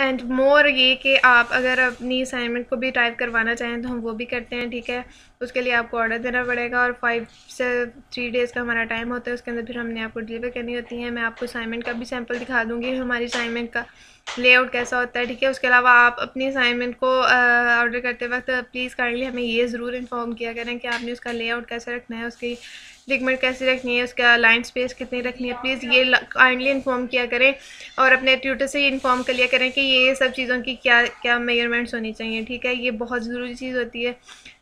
and more ये कि आप अगर अपनी असाइनमेंट को भी टाइप करवाना चाहें तो हम वो भी करते हैं ठीक है उसके लिए आपको ऑर्डर देना पड़ेगा और फाइव से थ्री डेज़ का हमारा टाइम होता है उसके अंदर फिर हमने आपको डिलीवर करनी होती है मैं आपको असाइनमेंट का भी सैम्पल दिखा दूँगी हमारी असाइनमेंट का लेआउट कैसा होता है ठीक है उसके अलावा आप अपनी असाइनमेंट को ऑर्डर करते वक्त प्लीज़ काइंडली हमें ये ज़रूर इन्फॉर्म किया करें कि आपने उसका लेआउट कैसे रखना है उसकी लिगमेंट कैसे रखनी है उसका लाइन स्पेस कितनी रखनी है प्लीज़ ये काइंडली इन्फॉर्म किया करें और अपने ट्यूटर से इन्फॉर्म कर लिया करें कि ये सब चीज़ों की क्या क्या मेजरमेंट्स होनी चाहिए ठीक है ये बहुत ज़रूरी चीज़ होती है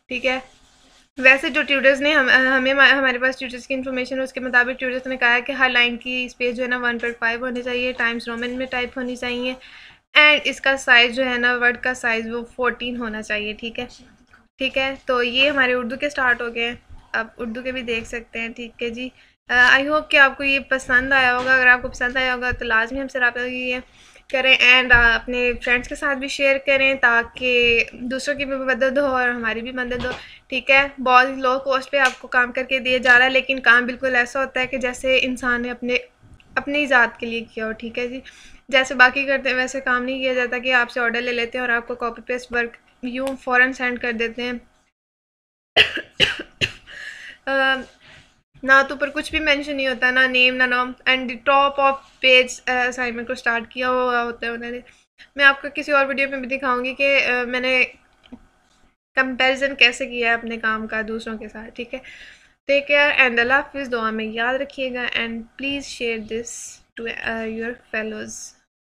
ठीक है वैसे जो ट्यूटर्स ने हम हमें हमारे पास ट्यूटर्स की इन्फॉर्मेशन उसके मुताबिक ट्यूटर्स ने कहा है कि हर लाइन की स्पेस जो है ना वन पॉइंट फाइव होनी चाहिए टाइम्स रोमन में टाइप होनी चाहिए एंड इसका साइज़ जो है ना वर्ड का साइज़ वो फोर्टीन होना चाहिए ठीक है ठीक है तो ये हमारे उर्दू के स्टार्ट हो गए हैं आप उर्दू के भी देख सकते हैं ठीक है जी आई uh, होप कि आपको ये पसंद आया होगा अगर आपको पसंद आया होगा तो लाजमी हमसे रहा कीजिए करें एंड uh, अपने फ्रेंड्स के साथ भी शेयर करें ताकि दूसरों की भी मदद हो और हमारी भी मदद हो ठीक है बहुत लो कॉस्ट पे आपको काम करके दिया जा रहा है लेकिन काम बिल्कुल ऐसा होता है कि जैसे इंसान ने अपने अपनी ज़ात के लिए किया हो ठीक है जी जैसे बाकी करते हैं वैसे काम नहीं किया जाता कि आपसे ऑर्डर ले लेते हैं और आपको कॉपी पेस्ट वर्क यूँ फ़ौर सेंड कर देते हैं uh, ना तो ऊपर कुछ भी मेंशन नहीं होता ना नेम ना नाम and top of page assignment को स्टार्ट किया हुआ होता है उन्होंने मैं आपको किसी और वीडियो में भी दिखाऊंगी कि मैंने कंपैरिजन कैसे किया है अपने काम का दूसरों के साथ ठीक है टेक केयर एंड अल्लाह हाफिज़ दुआ में याद रखिएगा and please share this to your fellows